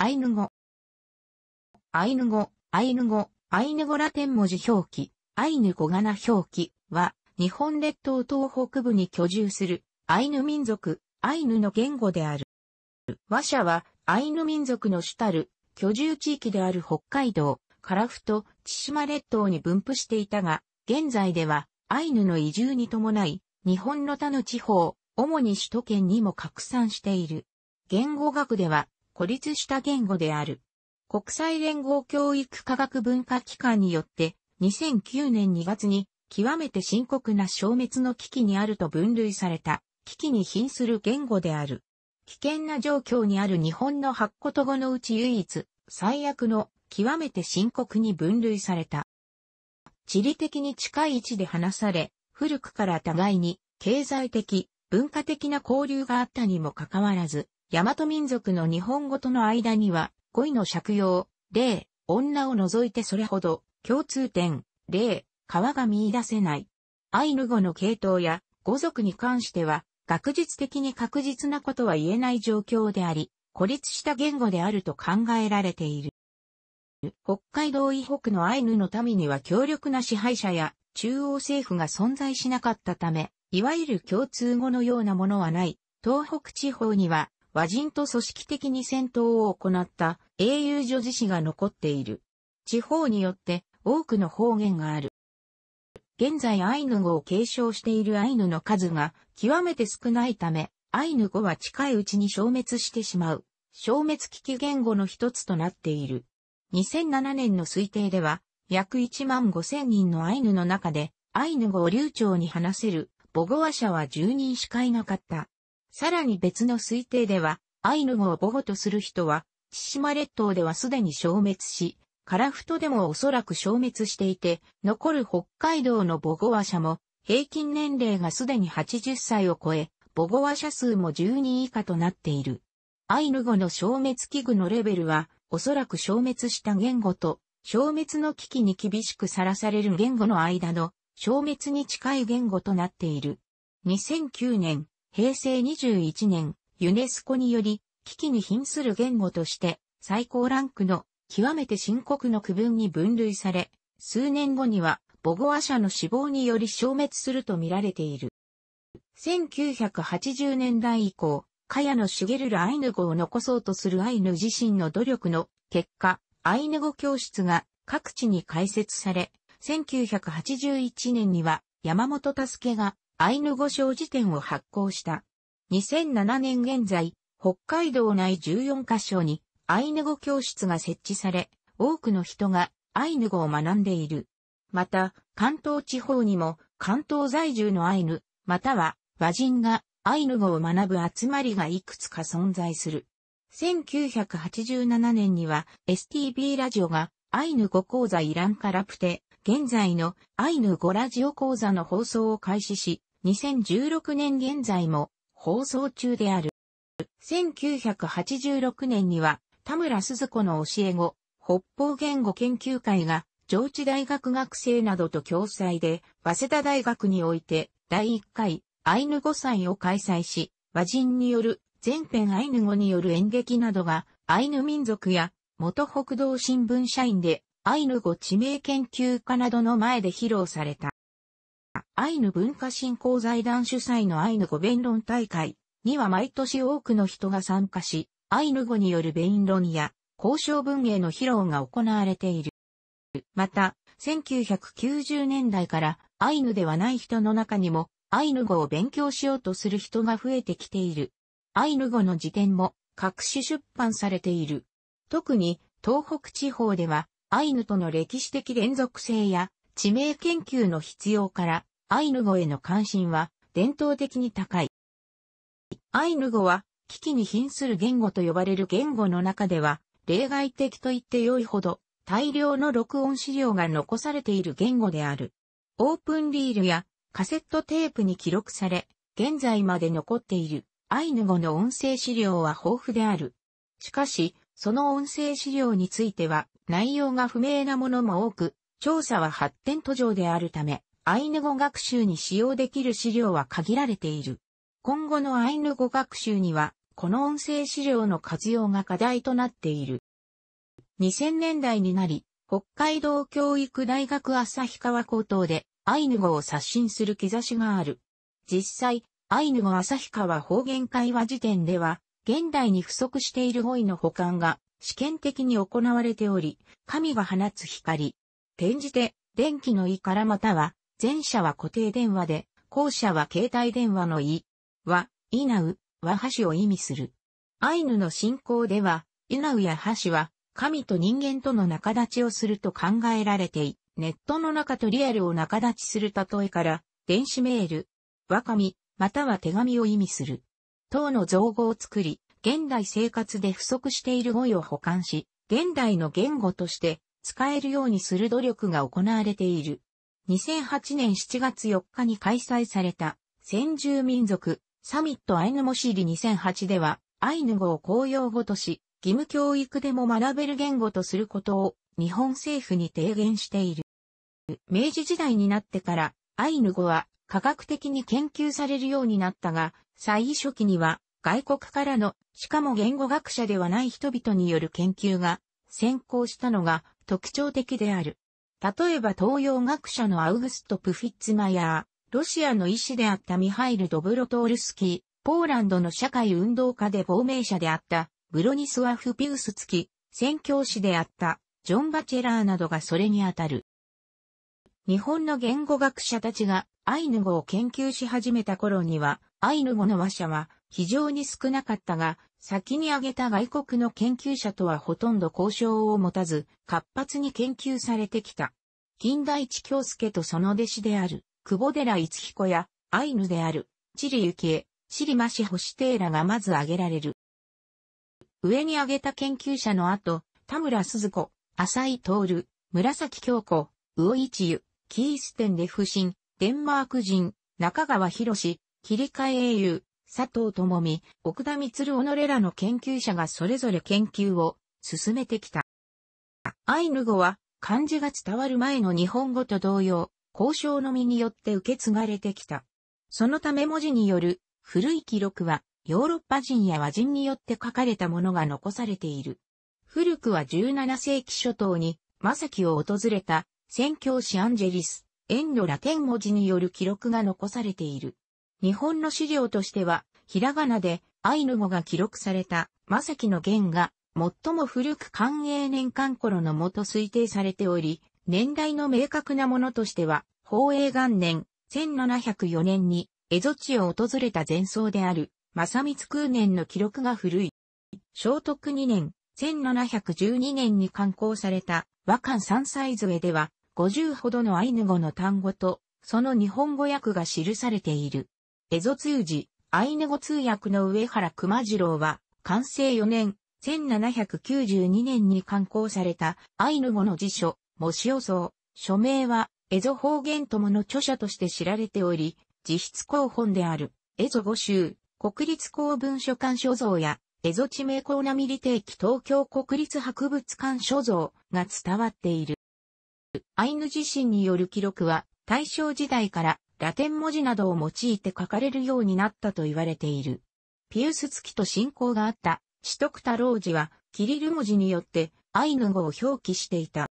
アイヌ語。アイヌ語、アイヌ語、アイヌ語ラテン文字表記、アイヌ語柄表記は、日本列島東北部に居住する、アイヌ民族、アイヌの言語である。和社は、アイヌ民族の主たる、居住地域である北海道、樺太、千島列島に分布していたが、現在では、アイヌの移住に伴い、日本の他の地方、主に首都圏にも拡散している。言語学では、孤立した言語である。国際連合教育科学文化機関によって、2009年2月に極めて深刻な消滅の危機にあると分類された、危機に瀕する言語である。危険な状況にある日本の8言語のうち唯一、最悪の極めて深刻に分類された。地理的に近い位置で話され、古くから互いに経済的、文化的な交流があったにもかかわらず、大和民族の日本語との間には、語彙の借用、例、女を除いてそれほど、共通点、例、川が見出せない。アイヌ語の系統や、語族に関しては、学術的に確実なことは言えない状況であり、孤立した言語であると考えられている。北海道以北のアイヌの民には強力な支配者や中央政府が存在しなかったため、いわゆる共通語のようなものはない。東北地方には和人と組織的に戦闘を行った英雄女子史が残っている。地方によって多くの方言がある。現在アイヌ語を継承しているアイヌの数が極めて少ないため、アイヌ語は近いうちに消滅してしまう、消滅危機言語の一つとなっている。2007年の推定では、約1万5千人のアイヌの中で、アイヌ語を流暢に話せる、ボゴア社は10人しかいなかった。さらに別の推定では、アイヌ語を母語とする人は、千島列島ではすでに消滅し、カラフトでもおそらく消滅していて、残る北海道の母語話者も、平均年齢がすでに80歳を超え、母語話者数も10人以下となっている。アイヌ語の消滅危惧のレベルは、おそらく消滅した言語と、消滅の危機に厳しくさらされる言語の間の、消滅に近い言語となっている。2009年、平成21年、ユネスコにより、危機に瀕する言語として、最高ランクの極めて深刻の区分に分類され、数年後にはボゴア社の死亡により消滅すると見られている。1980年代以降、カヤノシゲルルアイヌ語を残そうとするアイヌ自身の努力の結果、アイヌ語教室が各地に開設され、1981年には山本助がアイヌ語小辞典を発行した。2007年現在、北海道内14カ所にアイヌ語教室が設置され、多くの人がアイヌ語を学んでいる。また、関東地方にも関東在住のアイヌ、または和人がアイヌ語を学ぶ集まりがいくつか存在する。1987年には STB ラジオがアイヌ語講座イランカラプテ、現在のアイヌ語ラジオ講座の放送を開始し、2016年現在も放送中である。1986年には田村鈴子の教え子、北方言語研究会が上智大学学生などと共催で、早稲田大学において第1回アイヌ語祭を開催し、和人による全編アイヌ語による演劇などがアイヌ民族や元北道新聞社員でアイヌ語地名研究家などの前で披露された。アイヌ文化振興財団主催のアイヌ語弁論大会には毎年多くの人が参加し、アイヌ語による弁論や交渉文芸の披露が行われている。また、1990年代からアイヌではない人の中にもアイヌ語を勉強しようとする人が増えてきている。アイヌ語の辞典も各種出版されている。特に東北地方ではアイヌとの歴史的連続性や地名研究の必要からアイヌ語への関心は伝統的に高い。アイヌ語は危機に瀕する言語と呼ばれる言語の中では例外的と言って良いほど大量の録音資料が残されている言語である。オープンリールやカセットテープに記録され、現在まで残っているアイヌ語の音声資料は豊富である。しかし、その音声資料については内容が不明なものも多く、調査は発展途上であるため、アイヌ語学習に使用できる資料は限られている。今後のアイヌ語学習には、この音声資料の活用が課題となっている。2000年代になり、北海道教育大学旭川高等でアイヌ語を刷新する兆しがある。実際、アイヌ語旭川方言会話時点では、現代に不足している語彙の保管が試験的に行われており、神が放つ光。転じて、電気の意からまたは、前者は固定電話で、後者は携帯電話のい、は、いなう、は箸を意味する。アイヌの信仰では、いなうや箸は、神と人間との仲立ちをすると考えられてい、ネットの中とリアルを仲立ちする例えから、電子メール、和紙、または手紙を意味する。等の造語を作り、現代生活で不足している語彙を保管し、現代の言語として使えるようにする努力が行われている。2008年7月4日に開催された先住民族サミットアイヌモシリ2008ではアイヌ語を公用語とし義務教育でも学べる言語とすることを日本政府に提言している。明治時代になってからアイヌ語は科学的に研究されるようになったが最初期には外国からのしかも言語学者ではない人々による研究が先行したのが特徴的である。例えば東洋学者のアウグスト・プフィッツマヤー、ロシアの医師であったミハイル・ドブロトールスキー、ポーランドの社会運動家で亡命者であったブロニスワフ・ピウスツキ、宣教師であったジョン・バチェラーなどがそれにあたる。日本の言語学者たちがアイヌ語を研究し始めた頃には、アイヌ語の話者は非常に少なかったが、先に挙げた外国の研究者とはほとんど交渉を持たず、活発に研究されてきた。近代一京介とその弟子である、久保寺逸彦や、アイヌである、チリキエ、チリマシホシテーラがまず挙げられる。上に挙げた研究者の後、田村鈴子、浅井徹、紫京子、魚一湯、キーステン・レフシン、デンマーク人、中川博士、切替え英雄、佐藤智美、奥田光己らの研究者がそれぞれ研究を進めてきた。アイヌ語は漢字が伝わる前の日本語と同様、交渉のみによって受け継がれてきた。そのため文字による古い記録はヨーロッパ人や和人によって書かれたものが残されている。古くは17世紀初頭にマサキを訪れた宣教師アンジェリス、エンドラテン文字による記録が残されている。日本の資料としては、ひらがなでアイヌ語が記録された、マさキの言が、最も古く寛永年間頃のもと推定されており、年代の明確なものとしては、宝永元年、1704年に、江戸地を訪れた前奏である、正光空年の記録が古い。聖徳2年、1712年に刊行された、和漢三歳添では、50ほどのアイヌ語の単語と、その日本語訳が記されている。エゾ通詞、アイネ語通訳の上原熊次郎は、完成4年、1792年に刊行されたアイヌ語の辞書、模試予想、署名は、エゾ方言友の著者として知られており、実質公本である、エゾ語集、国立公文書館所蔵や、エゾ地名コーナミリ定期東京国立博物館所蔵が伝わっている。アイヌ自身による記録は、大正時代からラテン文字などを用いて書かれるようになったと言われている。ピウス付きと信仰があった、シトクタロウジは、キリル文字によって、アイヌ語を表記していた。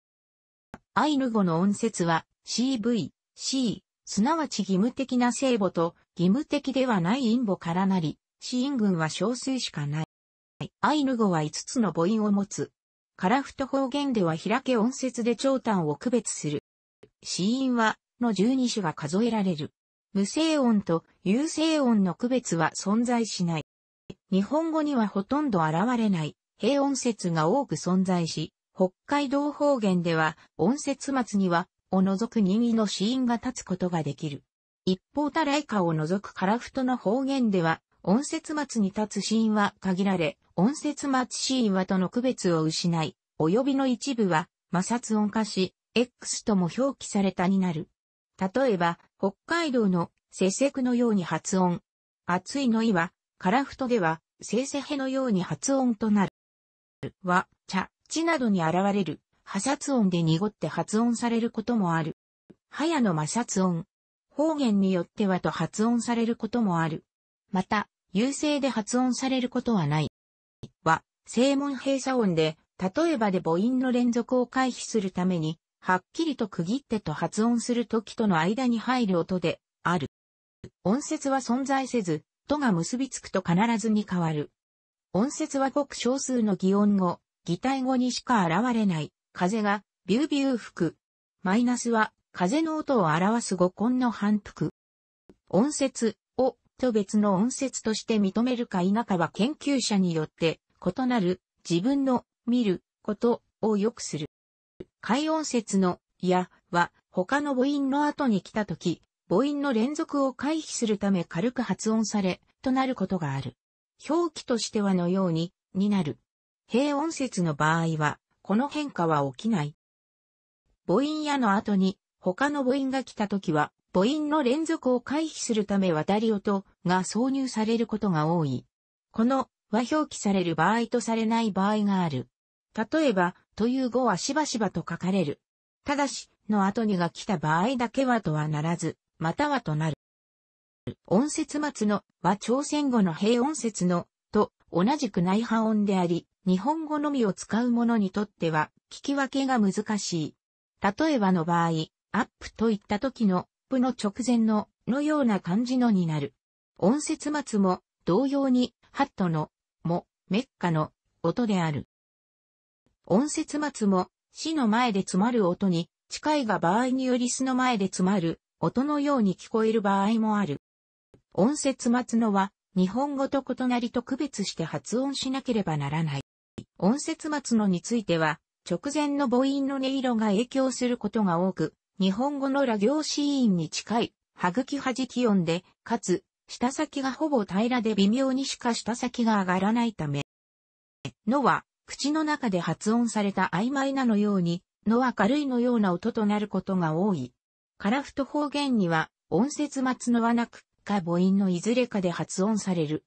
アイヌ語の音節は、CV、C、すなわち義務的な聖母と、義務的ではない陰母からなり、死因群は少数しかない。アイヌ語は5つの母音を持つ。カラフト方言では開け音節で長短を区別する。死因は、の12種が数えられる。無声音と有声音の区別は存在しない。日本語にはほとんど現れない平音節が多く存在し、北海道方言では音節末にはを除く任意の死因が立つことができる。一方たライカを除く樺太の方言では音節末に立つ死因は限られ、音節末死因はとの区別を失い、及びの一部は摩擦音化し、X とも表記されたになる。例えば、北海道のせせくのように発音。暑いのいは、フトでは、せせへのように発音となる。は、茶、地などに現れる、破殺音で濁って発音されることもある。はやの摩擦音。方言によってはと発音されることもある。また、優勢で発音されることはない。は、正門閉鎖音で、例えばで母音の連続を回避するために、はっきりと区切ってと発音するときとの間に入る音で、ある。音節は存在せず、とが結びつくと必ずに変わる。音節はごく少数の擬音語、擬態語にしか現れない、風が、ビュービュー吹く。マイナスは、風の音を表す語根の反復。音節をと別の音節として認めるか否かは研究者によって異なる自分の見ることをよくする。解音説の、や、は、他の母音の後に来た時、母音の連続を回避するため軽く発音され、となることがある。表記としてはのように、になる。平音節の場合は、この変化は起きない。母音やの後に、他の母音が来た時は、母音の連続を回避するため渡り音が挿入されることが多い。この和表記される場合とされない場合がある。例えば、という語はしばしばと書かれる。ただし、の後にが来た場合だけはとはならず、またはとなる。音節末のは朝鮮語の平音節のと同じく内波音であり、日本語のみを使う者にとっては聞き分けが難しい。例えばの場合、アップといった時のプの直前ののような感じのになる。音節末も同様にハットのもメッカの音である。音節末も、死の前で詰まる音に、近いが場合により巣の前で詰まる音のように聞こえる場合もある。音節末のは、日本語と異なりと区別して発音しなければならない。音節末のについては、直前の母音の音色が影響することが多く、日本語の羅行子音に近い、はぐきはじき音で、かつ、下先がほぼ平らで微妙にしか下先が上がらないため、のは、口の中で発音された曖昧なのように、のは軽いのような音となることが多い。カラフト方言には、音節末のはなく、か母音のいずれかで発音される。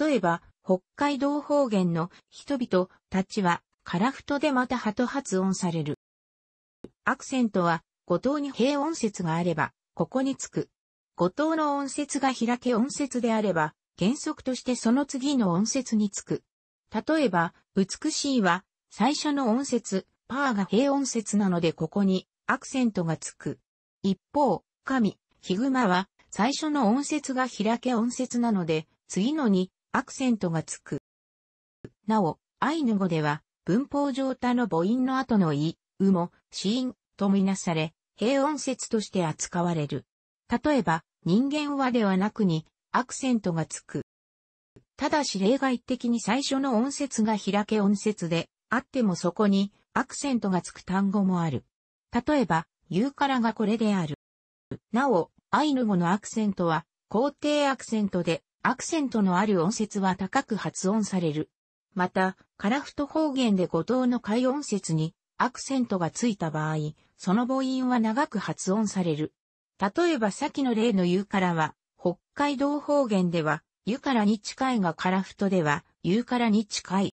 例えば、北海道方言の人々たちは、カラフトでまたハと発音される。アクセントは、五島に平音節があれば、ここにつく。五島の音節が開け音節であれば、原則としてその次の音節につく。例えば、美しいは、最初の音節、パーが平音節なのでここにアクセントがつく。一方、神、ヒグマは、最初の音節が開け音節なので、次のにアクセントがつく。なお、アイヌ語では、文法上他の母音の後のイ、ウも、子ン、とみなされ、平音節として扱われる。例えば、人間はではなくに、アクセントがつく。ただし例外的に最初の音節が開け音節で、あってもそこにアクセントがつく単語もある。例えば、言うからがこれである。なお、アイヌ語のアクセントは、肯定アクセントで、アクセントのある音節は高く発音される。また、カラフト方言で五島の開音節にアクセントがついた場合、その母音は長く発音される。例えば先の例の言うからは、北海道方言では湯からに近いがカラフトでは、湯からに近い。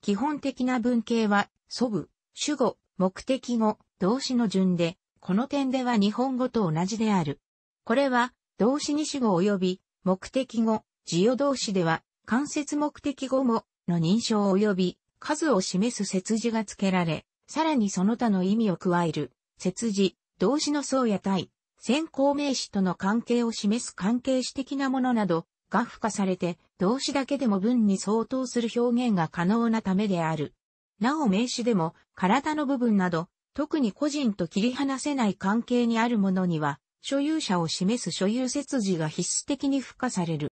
基本的な文型は、祖部、主語、目的語、動詞の順で、この点では日本語と同じである。これは、動詞に主語及び、目的語、授与動詞では、間接目的語も、の認証及び、数を示す節字が付けられ、さらにその他の意味を加える、節字、動詞の層や体、先行名詞との関係を示す関係詞的なものなどが付加されて動詞だけでも文に相当する表現が可能なためである。なお名詞でも体の部分など特に個人と切り離せない関係にあるものには所有者を示す所有説字が必須的に付加される。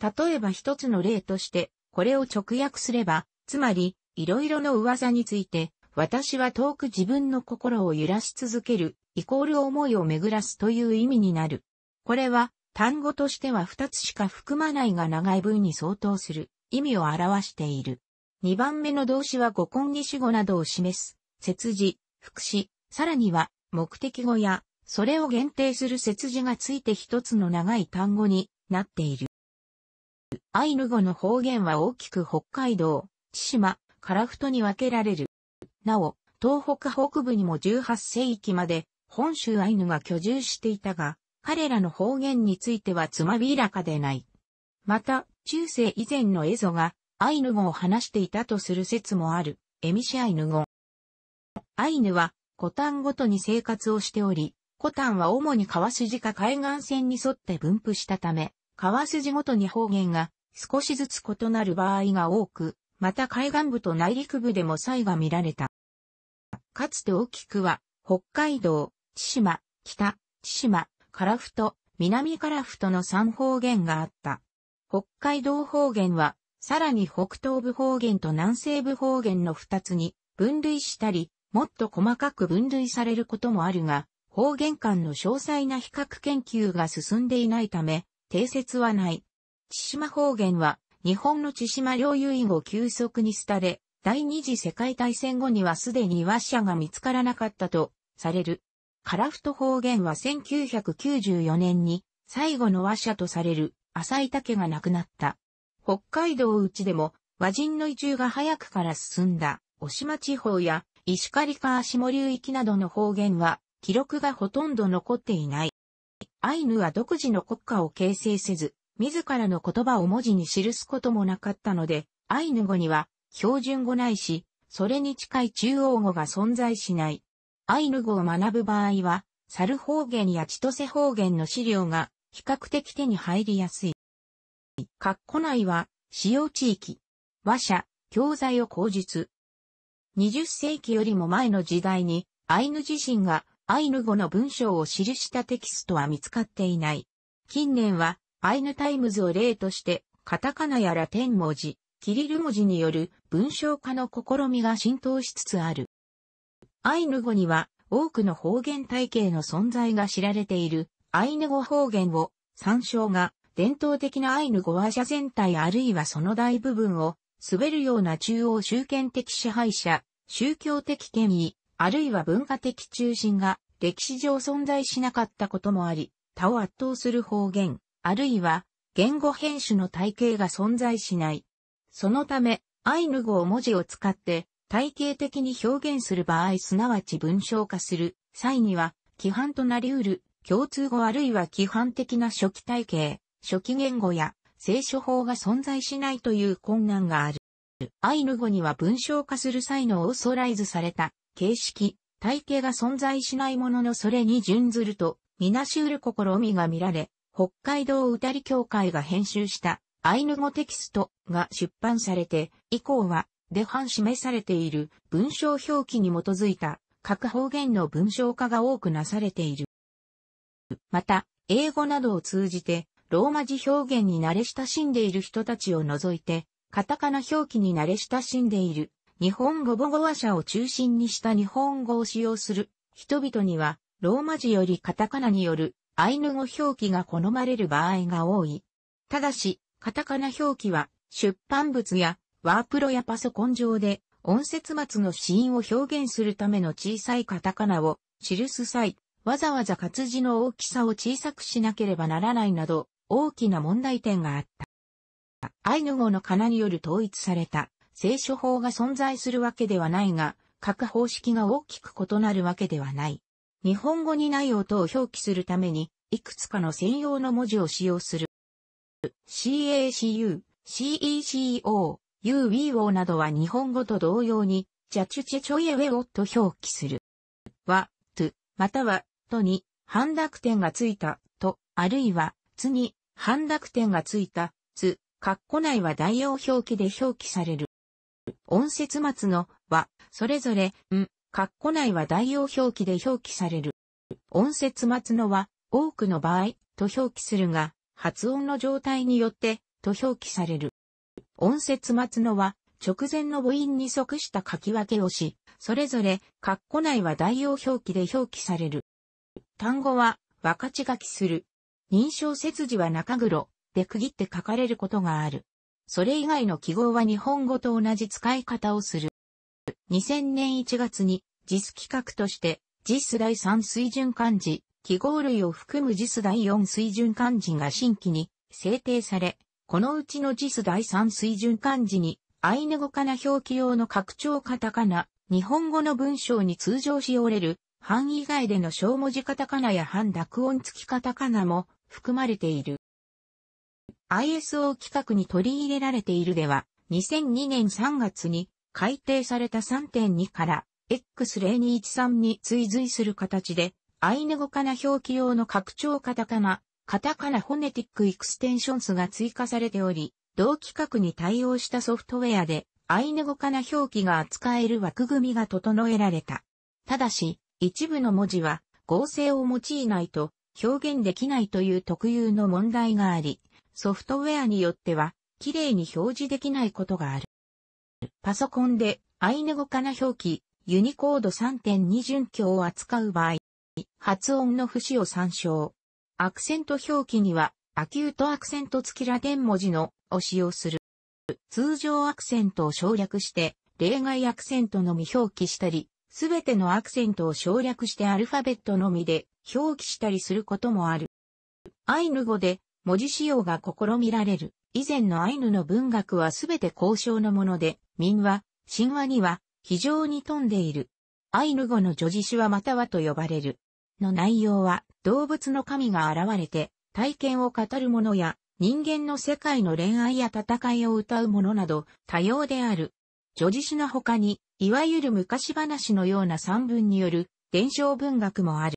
例えば一つの例としてこれを直訳すれば、つまりいろいろの噂について私は遠く自分の心を揺らし続ける、イコール思いを巡らすという意味になる。これは、単語としては二つしか含まないが長い文に相当する意味を表している。二番目の動詞は語根義主語などを示す、節字、副詞、さらには目的語や、それを限定する節字がついて一つの長い単語になっている。アイヌ語の方言は大きく北海道、千島、樺太に分けられる。なお、東北北部にも18世紀まで本州アイヌが居住していたが、彼らの方言についてはつまびらかでない。また、中世以前のエゾがアイヌ語を話していたとする説もある、エミシアイヌ語。アイヌは古丹ごとに生活をしており、古丹は主に川筋か海岸線に沿って分布したため、川筋ごとに方言が少しずつ異なる場合が多く、また海岸部と内陸部でも差異が見られた。かつて大きくは、北海道、千島、北、千島、樺太、南樺太の三方言があった。北海道方言は、さらに北東部方言と南西部方言の二つに分類したり、もっと細かく分類されることもあるが、方言間の詳細な比較研究が進んでいないため、定説はない。千島方言は日本の千島領有員を急速に廃れ、第二次世界大戦後にはすでに和社が見つからなかったとされる。カラフト方言は1994年に最後の和社とされる浅井竹が亡くなった。北海道内でも和人の移住が早くから進んだ、渡島地方や石狩川下流域などの方言は記録がほとんど残っていない。アイヌは独自の国家を形成せず、自らの言葉を文字に記すこともなかったので、アイヌ語には標準語ないし、それに近い中央語が存在しない。アイヌ語を学ぶ場合は、猿方言や千歳方言の資料が比較的手に入りやすい。括弧内は、使用地域、和社、教材を口述。20世紀よりも前の時代に、アイヌ自身がアイヌ語の文章を記したテキストは見つかっていない。近年は、アイヌタイムズを例として、カタカナやラテン文字、キリル文字による文章化の試みが浸透しつつある。アイヌ語には多くの方言体系の存在が知られているアイヌ語方言を参照が伝統的なアイヌ語話者全体あるいはその大部分を滑るような中央集権的支配者、宗教的権威、あるいは文化的中心が歴史上存在しなかったこともあり、他を圧倒する方言、あるいは言語編集の体系が存在しない。そのため、アイヌ語を文字を使って体系的に表現する場合すなわち文章化する際には、規範となり得る共通語あるいは規範的な初期体系、初期言語や聖書法が存在しないという困難がある。アイヌ語には文章化する際のオーソライズされた形式、体系が存在しないもののそれに準ずるとみなしうる試みが見られ、北海道歌り協会が編集したアイヌ語テキストが出版されて、以降は、デハン示されている文章表記に基づいた各方言の文章化が多くなされている。また、英語などを通じて、ローマ字表現に慣れ親しんでいる人たちを除いて、カタカナ表記に慣れ親しんでいる、日本語母語話者を中心にした日本語を使用する人々には、ローマ字よりカタカナによるアイヌ語表記が好まれる場合が多い。ただし、カタカナ表記は出版物やワープロやパソコン上で音節末の子音を表現するための小さいカタカナを記す際、わざわざ活字の大きさを小さくしなければならないなど大きな問題点があった。アイヌ語のカナによる統一された聖書法が存在するわけではないが、各方式が大きく異なるわけではない。日本語にない音を表記するために、いくつかの専用の文字を使用する。CACU、CECO、UWEO などは日本語と同様に、じャチュチェチョイエウェオと表記する。は、と、または、とに、半濁点がついた、と、あるいは、つに、半濁点がついた、つ、括弧内は代用表記で表記される。音節末の、は、それぞれ、ん、括弧内は代用表記で表記される。音節末のは、多くの場合、と表記するが、発音の状態によって、と表記される。音節末のは、直前の母音に即した書き分けをし、それぞれ、括弧内は代用表記で表記される。単語は、分かち書きする。認証切字は中黒で区切って書かれることがある。それ以外の記号は日本語と同じ使い方をする。2000年1月に JIS 規格として JIS 第3水準漢字、記号類を含む JIS 第4水準漢字が新規に制定され、このうちの JIS 第3水準漢字にアイヌ語かな表記用の拡張カタカナ、日本語の文章に通常し折れる、範以外での小文字カタカナや半濁音付きカタカナも含まれている。ISO 規格に取り入れられているでは、2002年3月に改定された3.2から X0213 に追随する形で、アイヌ語かな表記用の拡張カタカナ、カタカナホネティックエクステンションスが追加されており、同規格に対応したソフトウェアで、アイヌ語かな表記が扱える枠組みが整えられた。ただし、一部の文字は合成を用いないと表現できないという特有の問題があり、ソフトウェアによっては、綺麗に表示できないことがある。パソコンでアイヌ語かな表記、ユニコード3.2準拠を扱う場合、発音の節を参照。アクセント表記には、アキュートアクセント付きラテン文字のを使用する。通常アクセントを省略して、例外アクセントのみ表記したり、すべてのアクセントを省略してアルファベットのみで表記したりすることもある。アイヌ語で文字使用が試みられる。以前のアイヌの文学はすべて交渉のもので、民話、神話には非常に富んでいる。アイヌ語の叙事詩はまたはと呼ばれる。の内容は動物の神が現れて体験を語るものや人間の世界の恋愛や戦いを歌うものなど多様である。叙事詩の他に、いわゆる昔話のような散文による伝承文学もある。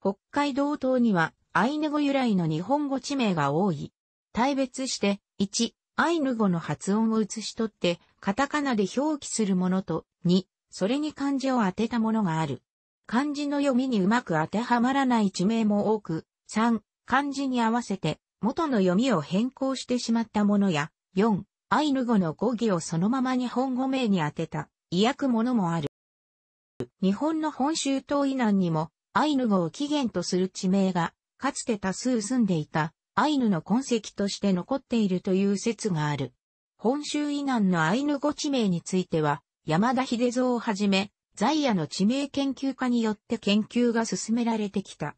北海道東にはアイヌ語由来の日本語地名が多い。対別して、1、アイヌ語の発音を写し取って、カタカナで表記するものと、2、それに漢字を当てたものがある。漢字の読みにうまく当てはまらない地名も多く、3、漢字に合わせて元の読みを変更してしまったものや、4、アイヌ語の語義をそのまま日本語名に当てた、意訳ものもある。日本の本州島以南にも、アイヌ語を起源とする地名が、かつて多数住んでいたアイヌの痕跡として残っているという説がある。本州以南のアイヌ語地名については、山田秀蔵をはじめ、在野の地名研究家によって研究が進められてきた。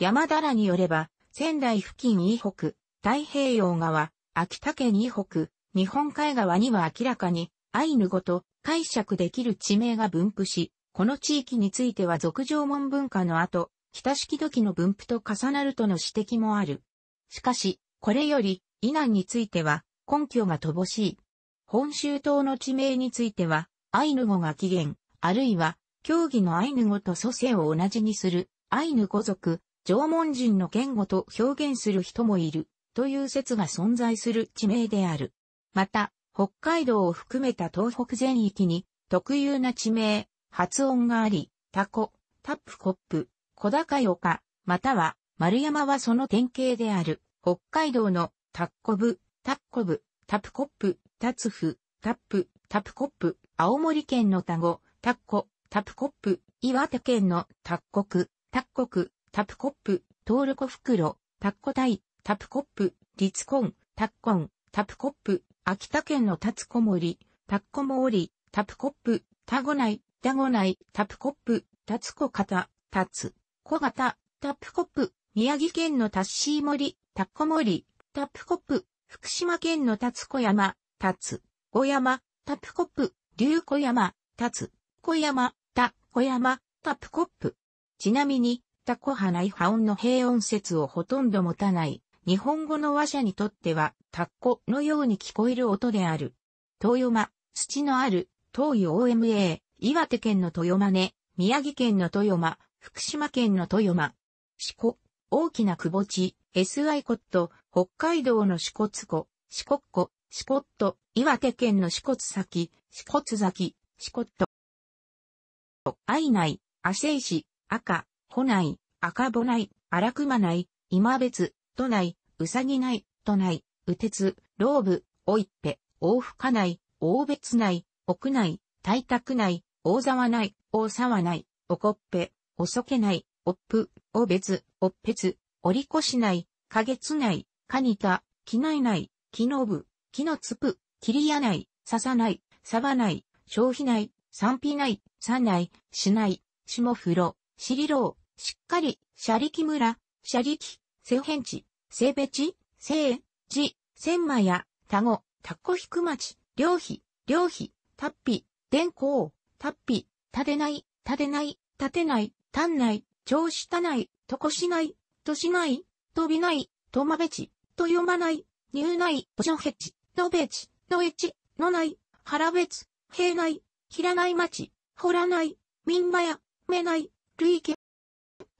山田らによれば、仙台付近以北、太平洋側、秋田県以北、日本海側には明らかに、アイヌ語と解釈できる地名が分布し、この地域については俗上文文化の後、北式時の分布と重なるとの指摘もある。しかし、これより、以南については、根拠が乏しい。本州島の地名については、アイヌ語が起源、あるいは、競技のアイヌ語と祖先を同じにする、アイヌ語族、縄文人の言語と表現する人もいる、という説が存在する地名である。また、北海道を含めた東北全域に、特有な地名、発音があり、タコ、タップコップ、小高い丘、または、丸山はその典型である。北海道のタッコブ、タッコブ、タプコップ、タツフ、タップ、タプコップ、青森県のタゴ、タッコ、タプコップ、岩手県のタッコク、タッコク、タプコップ、トールコ袋、タッコタイ、タプコップ、リツコン、タッコン、タプコップ、秋田県のタツコモリ、タッコモオリ、タプコップ、タゴナイ、タゴナイ、タプコップ、タツコカタ、タツ、コガタ、タプコップ、宮城県のタッシーモリ、タッコ森、タップコップ、福島県の立コ山、立小山、タップコップ、竜子山、立小山、タ小山、タップコップ。ちなみに、タコはない。ハ音の平音節をほとんど持たない、日本語の話者にとっては、タッコのように聞こえる音である。東山、土のある、東洋 OMA、岩手県の豊間根、宮城県の豊山、福島県の豊山、四股、大きな窪地、S アイコット、北海道の支笏湖、支笏湖、支笏と、岩手県の支笏崎、支笏崎、支笏と。愛内、亜勢市、赤、穂内、赤保内赤保内荒熊内、今別、都内、うさぎ内、都内、宇鉄、ローブ、おいっぺ、大深内、大別内、屋内、大宅内、大沢内、大沢内、おこっぺ、おそけい、おっぷ、お別、おっぺつ、折越内、かにた、きないない、木の部、木のつぷ、切ない、さばない、消費内、賛否ない、内、市内、下風呂、尻い、しっかり、車力村、車力、瀬辺地、せ別、じ、せ千まや、たご、たこひくまひ、両費、両費、たっぴ、こう、たっぴ、立てない、立てない、立てない、たんちょ調子たない、とこしない、としない、とびない、とまべち、とよまない、にゅうない、おしょへち、のべち、のえち、のない、はらべつ、へいない、ひらないまち、ほらない、みんまや、めない、るいけ。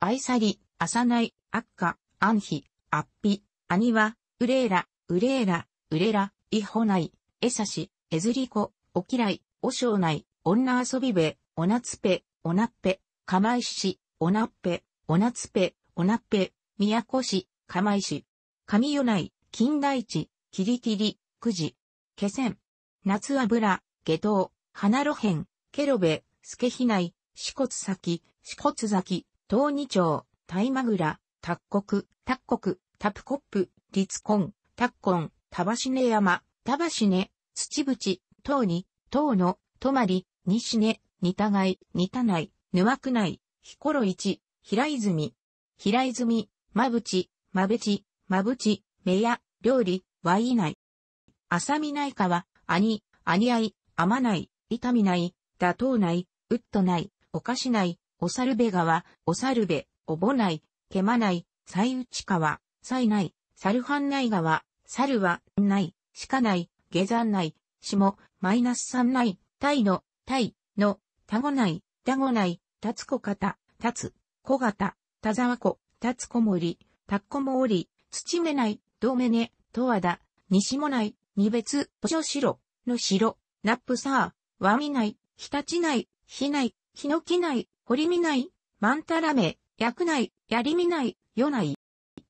あいさり、あさない、あっか、あんひ、あっぴ、あには、うれいら、うれいら、うれら、いほない、えさし、えずりこ、おきらい、おしょうない、おんなあそびべ、おなつぺ、おなっぺ、かまいし、おなっぺ、おなつぺ、おなっぺ、宮古市、釜石、神与内、金大地、キリキリ、くじ、気仙、夏油、下道、花露辺、ケロベ、スケヒナイ、四骨先、四骨崎、東二町、大マグラ、卓国、卓国、タプコップ、立根、タッコン、タバシネ山、タバシネ、土淵、東に、東の、泊まり、西根、似たがい、似たない、ぬわくない、ひころ一、平泉、平泉、まぶち、まべち、まぶち、めや、料理、わいない。あさみないかは、あに、あにあい、あまない、いたみない、だとうない、うっとない、おかしない、おさるべがは、おさるべ、おぼない、けまない、さいうちかは、さいない、さるはんないがは、さるは、ない、しかない、下山ない、しも、マイナス三ない、たいの、たい、の、たごない、たごない、たつこかた、たつ、こがた、たざわこ、たつこもり、たっこもおり、土めない、どめね、とわだ、西もない、にべつ、としょしろ、のしろ、なっぷさあ、わみない、ひたちない、ひない、ひのきない、ほりみない、まんたらめ、やくない、やりみない、よない。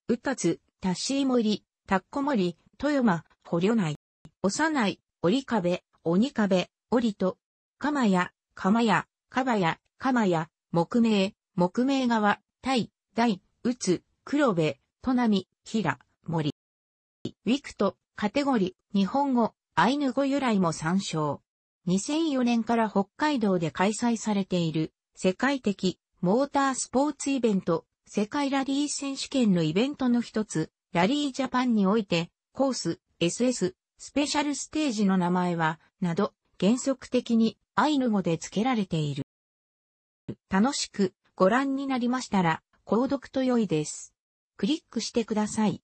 うたつ、たしいもり、たっこもり、とよま、ほりょない。おさない、おりかべ、おにかべ、おりと、かまや、かまや、かばや、かまや、木名、木名川、たい、だい、うつ、黒部、とな平、森。ウィクト、カテゴリ、日本語、アイヌ語由来も参照。2004年から北海道で開催されている、世界的、モータースポーツイベント、世界ラリー選手権のイベントの一つ、ラリージャパンにおいて、コース、SS、スペシャルステージの名前は、など、原則的にアイヌ語で付けられている。楽しくご覧になりましたら、購読と良いです。クリックしてください。